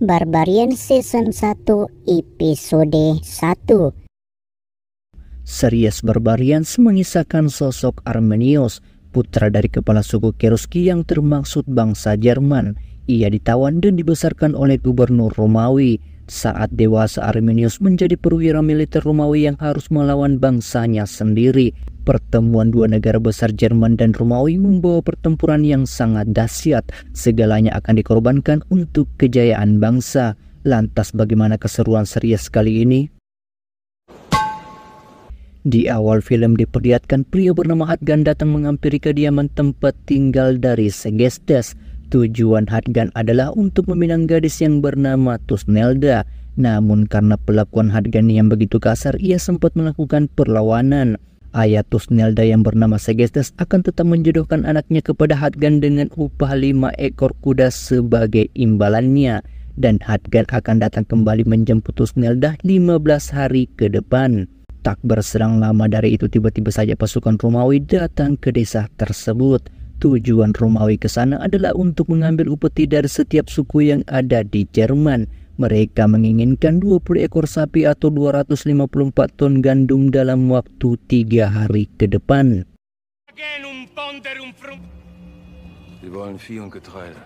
Barbarian Season 1 Episode 1 Series Barbarian mengisahkan sosok Armenios, putra dari kepala suku Keruski yang termaksud bangsa Jerman. Ia ditawan dan dibesarkan oleh gubernur Romawi saat dewasa Arminius menjadi perwira militer Romawi yang harus melawan bangsanya sendiri. Pertemuan dua negara besar Jerman dan Romawi membawa pertempuran yang sangat dahsyat. Segalanya akan dikorbankan untuk kejayaan bangsa. Lantas bagaimana keseruan serius kali ini? Di awal film diperlihatkan pria bernama Adgan datang menghampiri kediaman tempat tinggal dari Segestes Tujuan Hadgan adalah untuk meminang gadis yang bernama Tusnelda. Namun karena pelakuan Hadgan yang begitu kasar, ia sempat melakukan perlawanan. Ayah Tusnelda yang bernama Segestes akan tetap menjodohkan anaknya kepada Hadgan dengan upah lima ekor kuda sebagai imbalannya dan Hadgan akan datang kembali menjemput Tusnelda 15 hari ke depan. Tak berserang lama dari itu tiba-tiba saja pasukan Romawi datang ke desa tersebut. Tujuan Romawi ke sana adalah untuk mengambil upeti dari setiap suku yang ada di Jerman. Mereka menginginkan 20 ekor sapi atau 254 ton gandum dalam waktu tiga hari ke depan. Sie wollen Vieh und Getreide.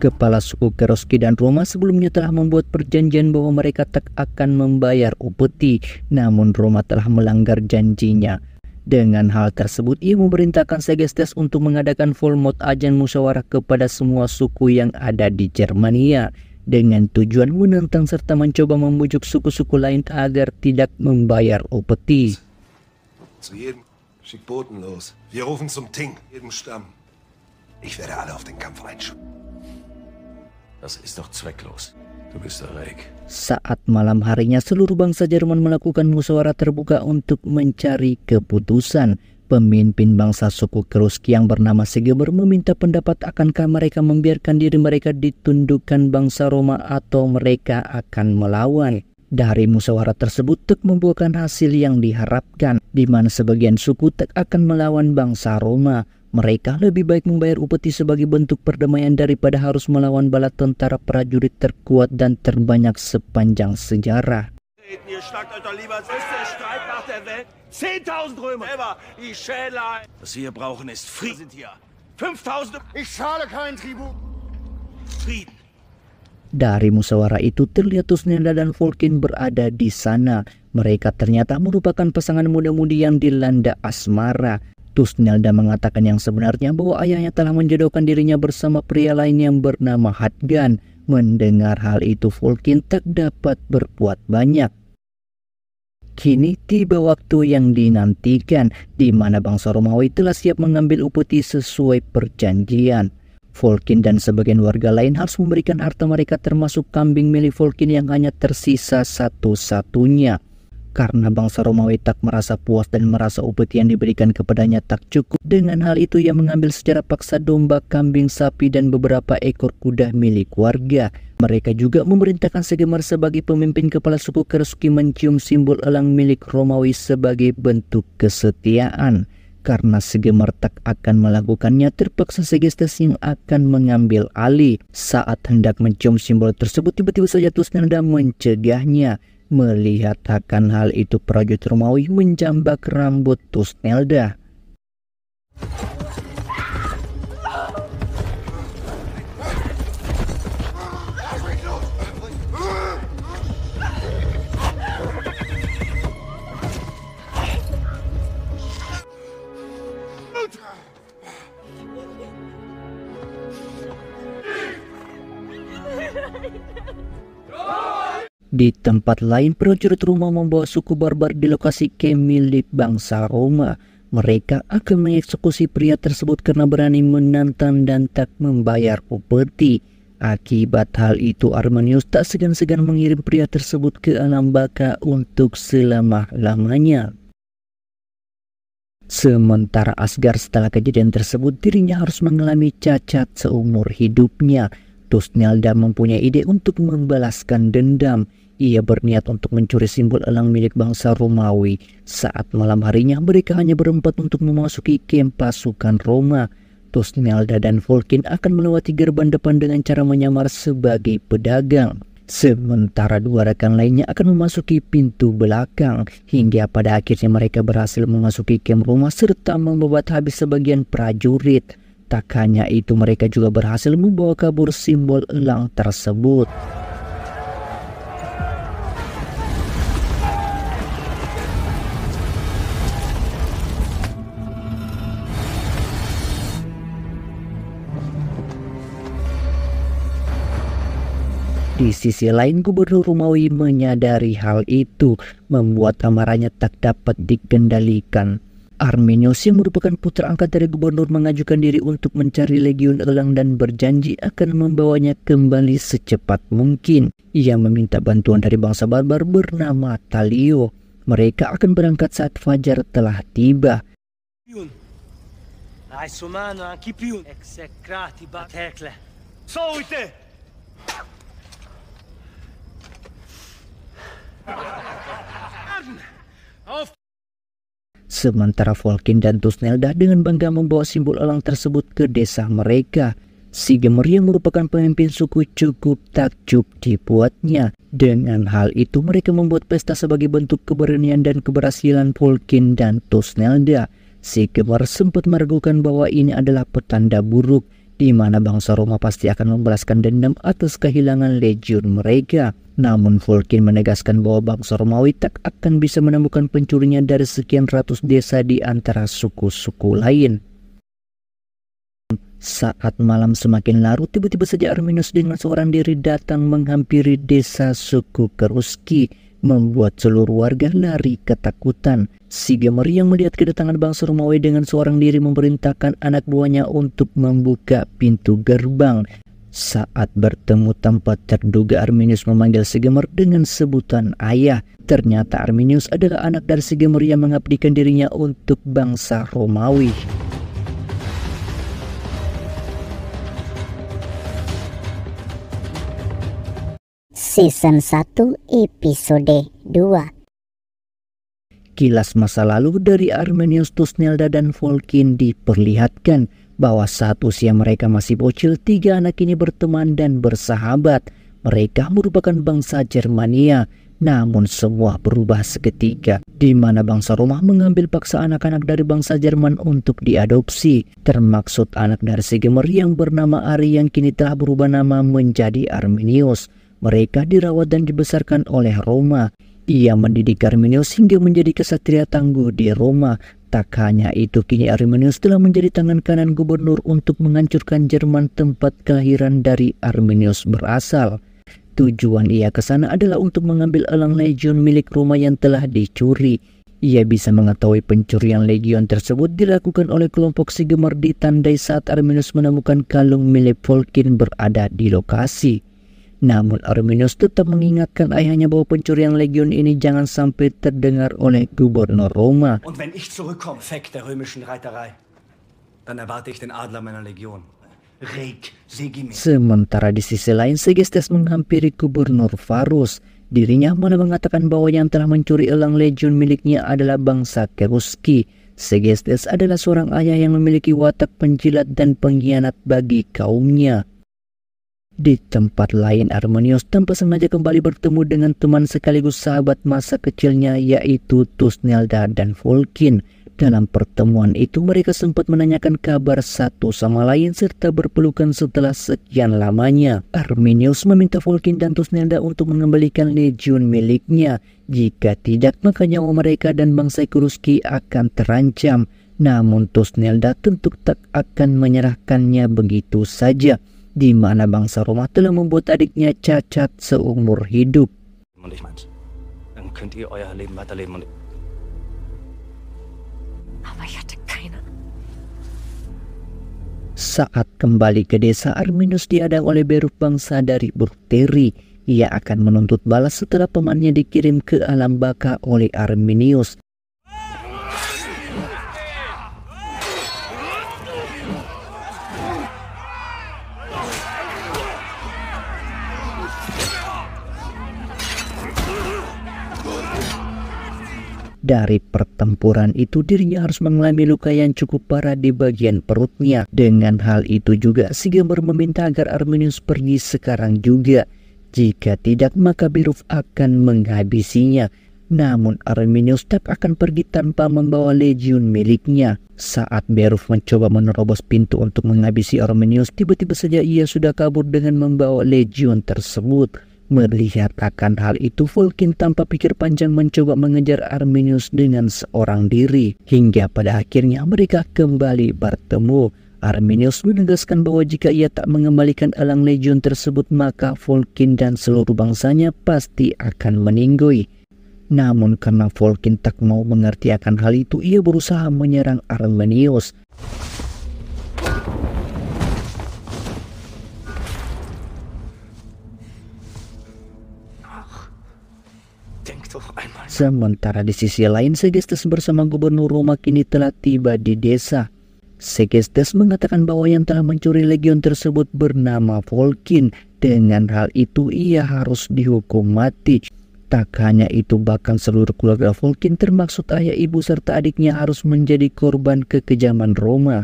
Kepala suku Keroski dan Roma sebelumnya telah membuat perjanjian bahwa mereka tak akan membayar upeti, namun Roma telah melanggar janjinya. Dengan hal tersebut, ia memerintahkan Segestes untuk mengadakan full mode ajan musyawarah kepada semua suku yang ada di Jermania dengan tujuan menentang serta mencoba membujuk suku-suku lain agar tidak membayar upeti. Ich werde alle auf den Kampf saat malam harinya seluruh bangsa Jerman melakukan musyawarah terbuka untuk mencari keputusan. Pemimpin bangsa suku Kruski yang bernama Segeber meminta pendapat akankah mereka membiarkan diri mereka ditundukkan bangsa Roma atau mereka akan melawan. Dari musyawarah tersebut Tek membuahkan hasil yang diharapkan, di mana sebagian suku tak akan melawan bangsa Roma. Mereka lebih baik membayar upeti sebagai bentuk perdamaian daripada harus melawan bala tentara prajurit terkuat dan terbanyak sepanjang sejarah. Dari musyawarah itu terlihat Usnenda dan Volkin berada di sana. Mereka ternyata merupakan pasangan muda-mudi yang dilanda asmara. Tusnelda mengatakan yang sebenarnya bahwa ayahnya telah menjodohkan dirinya bersama pria lain yang bernama Hadgan. Mendengar hal itu Vulkin tak dapat berbuat banyak. Kini tiba waktu yang dinantikan di mana bangsa Romawi telah siap mengambil upeti sesuai perjanjian. Volkin dan sebagian warga lain harus memberikan harta mereka termasuk kambing milik Volkin yang hanya tersisa satu-satunya. Karena bangsa Romawi tak merasa puas dan merasa upeti yang diberikan kepadanya tak cukup. Dengan hal itu ia mengambil secara paksa domba, kambing, sapi, dan beberapa ekor kuda milik warga. Mereka juga memerintahkan Segemar sebagai pemimpin kepala suku Kersuki mencium simbol elang milik Romawi sebagai bentuk kesetiaan karena Segemar tak akan melakukannya terpaksa Segestes yang akan mengambil alih. Saat hendak mencium simbol tersebut tiba-tiba saja Tusnanda mencegahnya. Melihat akan hal itu prajurit Romawi menjambak rambut Tusnelda. Di tempat lain, prajurit Roma membawa suku barbar di lokasi kemilik milik bangsa Roma. Mereka akan mengeksekusi pria tersebut karena berani menantang dan tak membayar upeti. Akibat hal itu, Armenius tak segan-segan mengirim pria tersebut ke alam baka untuk selama-lamanya. Sementara Asgar setelah kejadian tersebut dirinya harus mengalami cacat seumur hidupnya. Tusnelda mempunyai ide untuk membalaskan dendam. Ia berniat untuk mencuri simbol elang milik bangsa Romawi. Saat malam harinya mereka hanya berempat untuk memasuki kamp pasukan Roma. Tusnelda dan Volkin akan melewati gerbang depan dengan cara menyamar sebagai pedagang. Sementara dua rekan lainnya akan memasuki pintu belakang hingga pada akhirnya mereka berhasil memasuki kamp Roma serta membuat habis sebagian prajurit. Tak hanya itu mereka juga berhasil membawa kabur simbol elang tersebut. Di sisi lain, Gubernur Romawi menyadari hal itu, membuat amarahnya tak dapat dikendalikan yang merupakan putra angkat dari gubernur mengajukan diri untuk mencari legiun elang dan berjanji akan membawanya kembali secepat mungkin. Ia meminta bantuan dari bangsa barbar bernama Talio. Mereka akan berangkat saat fajar telah tiba. Auf! Sementara Volkin dan Tusnelda dengan bangga membawa simbol elang tersebut ke desa mereka. Si Gemer yang merupakan pemimpin suku cukup takjub dibuatnya. Dengan hal itu mereka membuat pesta sebagai bentuk keberanian dan keberhasilan Volkin dan Tusnelda. Si Gemer sempat meragukan bahwa ini adalah petanda buruk di mana bangsa Roma pasti akan membalaskan dendam atas kehilangan legion mereka. Namun Vulcan menegaskan bahwa bangsa Romawi tak akan bisa menemukan pencurinya dari sekian ratus desa di antara suku-suku lain. Saat malam semakin larut, tiba-tiba saja Arminus dengan seorang diri datang menghampiri desa suku Keruski membuat seluruh warga lari ketakutan. Si yang melihat kedatangan bangsa Romawi dengan seorang diri memerintahkan anak buahnya untuk membuka pintu gerbang. Saat bertemu tanpa terduga Arminius memanggil Segemer dengan sebutan ayah. Ternyata Arminius adalah anak dari Segemer yang mengabdikan dirinya untuk bangsa Romawi. Season 1 Episode 2 Kilas masa lalu dari Armenius Tusnelda dan Volkin diperlihatkan bahwa saat usia mereka masih bocil, tiga anak ini berteman dan bersahabat. Mereka merupakan bangsa Jermania, namun semua berubah seketika, di mana bangsa rumah mengambil paksa anak-anak dari bangsa Jerman untuk diadopsi, termaksud anak dari Sigemer yang bernama Ari yang kini telah berubah nama menjadi Arminius. Mereka dirawat dan dibesarkan oleh Roma. Ia mendidik Arminius hingga menjadi kesatria tangguh di Roma. Tak hanya itu, kini Arminius telah menjadi tangan kanan gubernur untuk menghancurkan Jerman tempat kelahiran dari Arminius berasal. Tujuan ia ke sana adalah untuk mengambil elang legion milik Roma yang telah dicuri. Ia bisa mengetahui pencurian legion tersebut dilakukan oleh kelompok Sigemar tandai saat Arminius menemukan kalung milik Volkin berada di lokasi. Namun Arminius tetap mengingatkan ayahnya bahwa pencurian legion ini jangan sampai terdengar oleh gubernur Roma. Und wenn ich Sementara di sisi lain, Segestes menghampiri gubernur Varus. Dirinya malah mengatakan bahwa yang telah mencuri elang legion miliknya adalah bangsa Keruski. Segestes adalah seorang ayah yang memiliki watak penjilat dan pengkhianat bagi kaumnya. Di tempat lain, Armonius tanpa sengaja kembali bertemu dengan teman sekaligus sahabat masa kecilnya yaitu Tusnelda dan Volkin. Dalam pertemuan itu mereka sempat menanyakan kabar satu sama lain serta berpelukan setelah sekian lamanya. Arminius meminta Volkin dan Tusnelda untuk mengembalikan legion miliknya. Jika tidak maka nyawa mereka dan bangsa Kuruski akan terancam. Namun Tusnelda tentu tak akan menyerahkannya begitu saja di mana bangsa Roma telah membuat adiknya cacat seumur hidup. Saat kembali ke desa, Arminus diadang oleh beruk bangsa dari Burteri. Ia akan menuntut balas setelah pemannya dikirim ke alam baka oleh Arminius. Dari pertempuran itu dirinya harus mengalami luka yang cukup parah di bagian perutnya. Dengan hal itu juga si meminta agar Arminius pergi sekarang juga. Jika tidak maka Biruf akan menghabisinya. Namun Arminius tak akan pergi tanpa membawa legion miliknya. Saat Beruf mencoba menerobos pintu untuk menghabisi Arminius, tiba-tiba saja ia sudah kabur dengan membawa legion tersebut. Melihat akan hal itu, Vulkin tanpa pikir panjang mencoba mengejar Arminius dengan seorang diri. Hingga pada akhirnya mereka kembali bertemu. Arminius menegaskan bahwa jika ia tak mengembalikan elang legion tersebut maka Volkin dan seluruh bangsanya pasti akan meninggoy. Namun karena Volkin tak mau mengerti akan hal itu ia berusaha menyerang Arminius. Sementara di sisi lain, Segestes bersama Gubernur Roma kini telah tiba di desa. Segestes mengatakan bahwa yang telah mencuri legion tersebut bernama Volkin. Dengan hal itu ia harus dihukum mati. Tak hanya itu bahkan seluruh keluarga Volkin termasuk ayah ibu serta adiknya harus menjadi korban kekejaman Roma.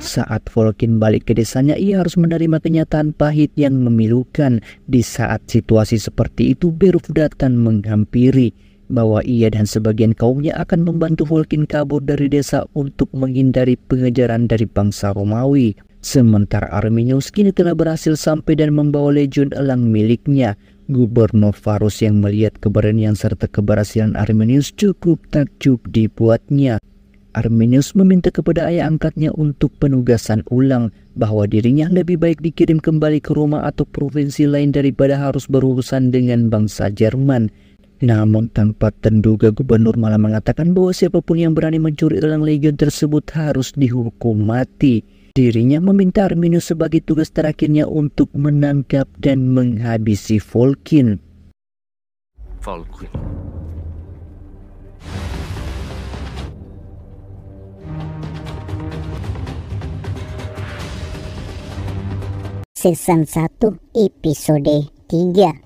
Saat Volkin balik ke desanya, ia harus menerima kenyataan pahit yang memilukan. Di saat situasi seperti itu, Beruf datang menghampiri bahwa ia dan sebagian kaumnya akan membantu Volkin kabur dari desa untuk menghindari pengejaran dari bangsa Romawi. Sementara Arminius kini telah berhasil sampai dan membawa legion elang miliknya. Gubernur Varus yang melihat keberanian serta keberhasilan Arminius cukup takjub dibuatnya. Arminius meminta kepada ayah angkatnya untuk penugasan ulang bahwa dirinya lebih baik dikirim kembali ke Roma atau provinsi lain daripada harus berurusan dengan bangsa Jerman. Namun tanpa terduga gubernur malah mengatakan bahwa siapapun yang berani mencuri dalam legion tersebut harus dihukum mati. Dirinya meminta Arminius sebagai tugas terakhirnya untuk menangkap dan menghabisi Volkin. Volkin. season 1 episode 3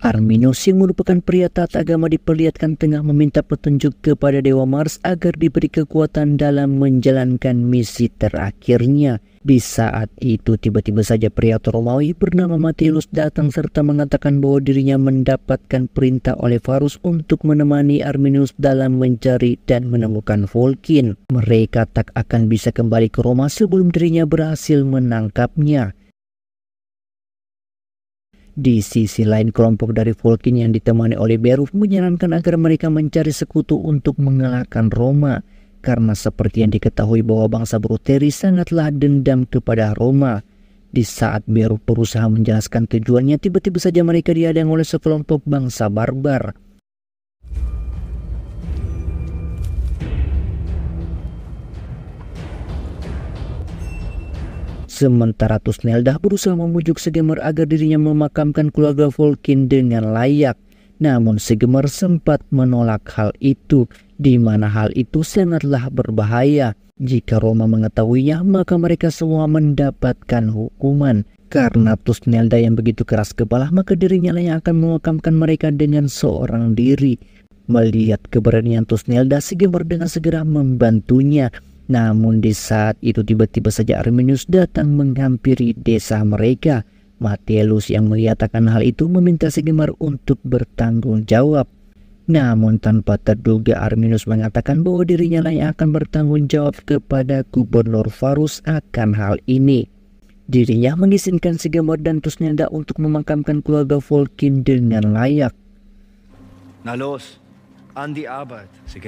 Armino yang merupakan pria taat agama diperlihatkan tengah meminta petunjuk kepada Dewa Mars agar diberi kekuatan dalam menjalankan misi terakhirnya. Di saat itu tiba-tiba saja pria Romawi bernama Matilus datang serta mengatakan bahwa dirinya mendapatkan perintah oleh Varus untuk menemani Arminius dalam mencari dan menemukan Volkin. Mereka tak akan bisa kembali ke Roma sebelum dirinya berhasil menangkapnya. Di sisi lain, kelompok dari Volkin yang ditemani oleh Beruf menyarankan agar mereka mencari sekutu untuk mengalahkan Roma karena seperti yang diketahui bahwa bangsa Bruteri sangatlah dendam kepada Roma. Di saat Beruf berusaha menjelaskan tujuannya, tiba-tiba saja mereka dihadang oleh sekelompok bangsa barbar. Sementara Tusnelda berusaha membujuk Segemer agar dirinya memakamkan keluarga Volkin dengan layak. Namun Segemer sempat menolak hal itu, di mana hal itu sangatlah berbahaya. Jika Roma mengetahuinya, maka mereka semua mendapatkan hukuman. Karena Tusnelda yang begitu keras kepala, maka dirinya lah yang akan memakamkan mereka dengan seorang diri. Melihat keberanian Tusnelda, Segemer dengan segera membantunya namun di saat itu tiba-tiba saja Arminius datang menghampiri desa mereka. Matelus yang mengatakan hal itu meminta Segemar untuk bertanggung jawab. Namun tanpa terduga Arminius mengatakan bahwa dirinya lah yang akan bertanggung jawab kepada Gubernur Varus akan hal ini. Dirinya mengizinkan Segemar dan Tusnenda untuk memakamkan keluarga Volkin dengan layak. Nalos, an die Arbeit, Sie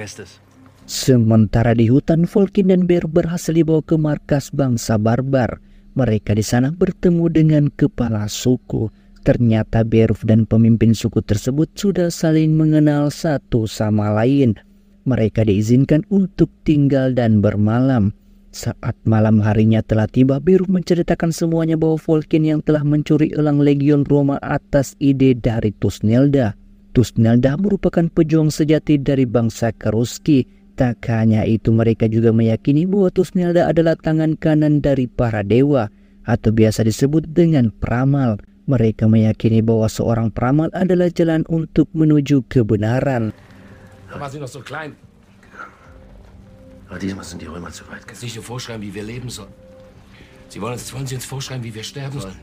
Sementara di hutan Volkin dan Bear berhasil dibawa ke markas bangsa barbar. Mereka di sana bertemu dengan kepala suku. Ternyata Beruf dan pemimpin suku tersebut sudah saling mengenal satu sama lain. Mereka diizinkan untuk tinggal dan bermalam. Saat malam harinya telah tiba, Beruf menceritakan semuanya bahwa Volkin yang telah mencuri elang legion Roma atas ide dari Tusnelda. Tusnelda merupakan pejuang sejati dari bangsa Karuski Tak hanya itu mereka juga meyakini bahwa Tusnelda adalah tangan kanan dari para dewa atau biasa disebut dengan pramal. Mereka meyakini bahwa seorang pramal adalah jalan untuk menuju kebenaran. Sie wollen uns, wollen Sie uns vorschreiben, wie wir sterben sollen?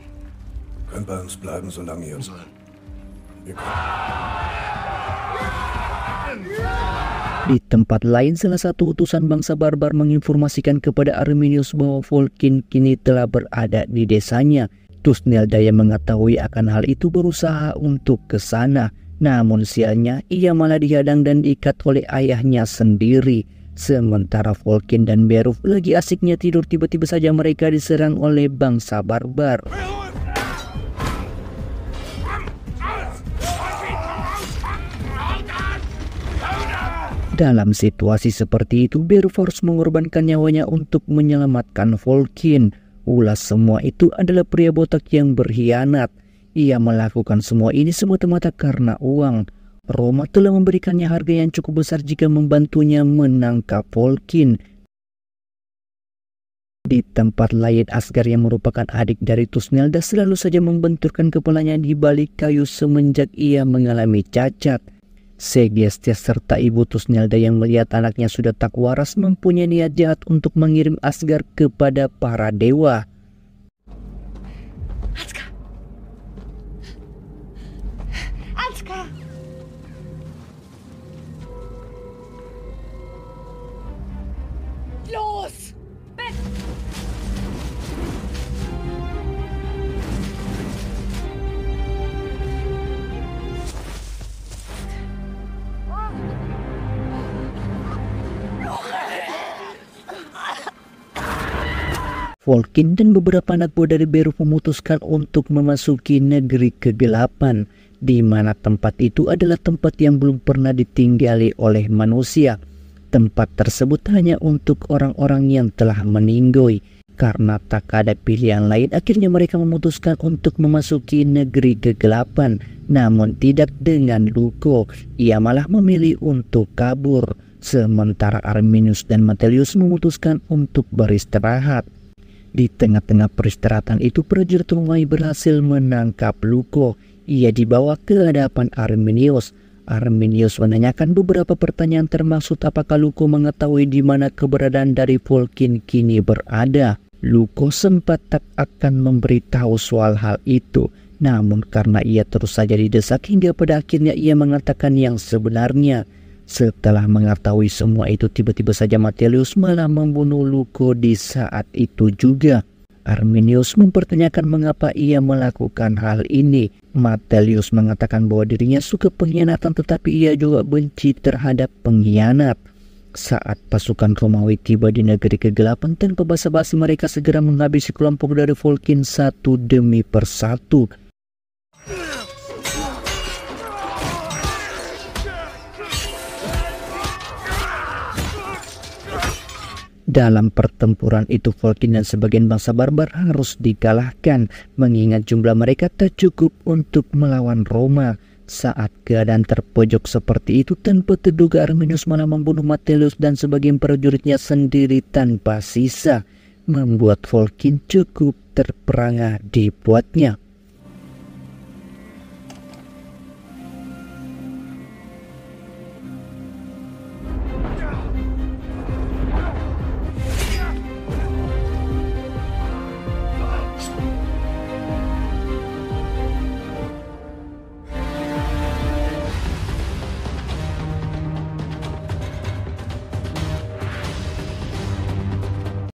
Können bei uns bleiben, solange ihr sollen. Wir di tempat lain, salah satu utusan bangsa barbar menginformasikan kepada Arminius bahwa Volkin kini telah berada di desanya. Tusnel Daya mengetahui akan hal itu berusaha untuk ke sana. Namun sialnya, ia malah dihadang dan diikat oleh ayahnya sendiri. Sementara Volkin dan Beruf lagi asiknya tidur tiba-tiba saja mereka diserang oleh bangsa barbar. Dalam situasi seperti itu, Berforce mengorbankan nyawanya untuk menyelamatkan Volkin. Ulas semua itu adalah pria botak yang berkhianat. Ia melakukan semua ini semata-mata karena uang. Roma telah memberikannya harga yang cukup besar jika membantunya menangkap Volkin. Di tempat lain, Asgar yang merupakan adik dari Tusnelda selalu saja membenturkan kepalanya di balik kayu semenjak ia mengalami cacat. Segestia serta ibu Tusnelda yang melihat anaknya sudah tak waras mempunyai niat jahat untuk mengirim Asgar kepada para dewa. Volkin dan beberapa anak buah dari Beru memutuskan untuk memasuki negeri kegelapan, di mana tempat itu adalah tempat yang belum pernah ditinggali oleh manusia. Tempat tersebut hanya untuk orang-orang yang telah meninggoy. Karena tak ada pilihan lain, akhirnya mereka memutuskan untuk memasuki negeri kegelapan. Namun tidak dengan Luko, ia malah memilih untuk kabur. Sementara Arminius dan Matelius memutuskan untuk beristirahat. Di tengah-tengah peristirahatan itu prajurit Romawi berhasil menangkap Luko. Ia dibawa ke hadapan Arminius. Arminius menanyakan beberapa pertanyaan termasuk apakah Luko mengetahui di mana keberadaan dari Vulcan kini berada. Luko sempat tak akan memberitahu soal hal itu. Namun karena ia terus saja didesak hingga pada akhirnya ia mengatakan yang sebenarnya. Setelah mengetahui semua itu tiba-tiba saja Matelius malah membunuh Luko di saat itu juga. Arminius mempertanyakan mengapa ia melakukan hal ini. Matelius mengatakan bahwa dirinya suka pengkhianatan tetapi ia juga benci terhadap pengkhianat. Saat pasukan Romawi tiba di negeri kegelapan tanpa basa-basi mereka segera menghabisi kelompok dari Volkin satu demi persatu. Dalam pertempuran itu Volkin dan sebagian bangsa barbar harus dikalahkan mengingat jumlah mereka tak cukup untuk melawan Roma. Saat keadaan terpojok seperti itu tanpa terduga Arminius malah membunuh Matelius dan sebagian prajuritnya sendiri tanpa sisa. Membuat Volkin cukup terperangah dibuatnya.